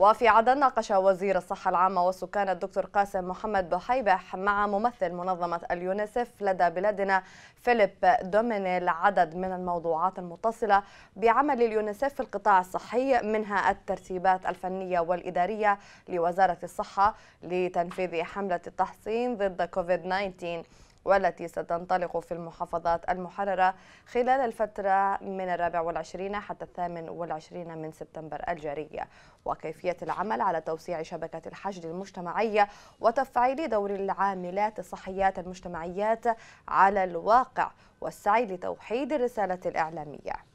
وفي عدن ناقش وزير الصحة العامة والسكان الدكتور قاسم محمد بحيبح مع ممثل منظمة اليونيسف لدى بلادنا فيليب دومينيل عدد من الموضوعات المتصلة بعمل اليونيسف في القطاع الصحي منها الترتيبات الفنية والإدارية لوزارة الصحة لتنفيذ حملة التحصين ضد كوفيد 19 والتي ستنطلق في المحافظات المحررة خلال الفترة من الرابع والعشرين حتى الثامن والعشرين من سبتمبر الجارية وكيفية العمل على توسيع شبكة الحشد المجتمعية وتفعيل دور العاملات الصحيات المجتمعيات على الواقع والسعي لتوحيد الرسالة الإعلامية